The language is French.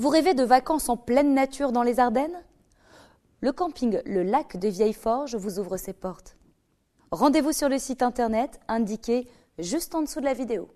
Vous rêvez de vacances en pleine nature dans les Ardennes Le camping Le Lac de Vieille-Forge vous ouvre ses portes. Rendez-vous sur le site internet indiqué juste en dessous de la vidéo.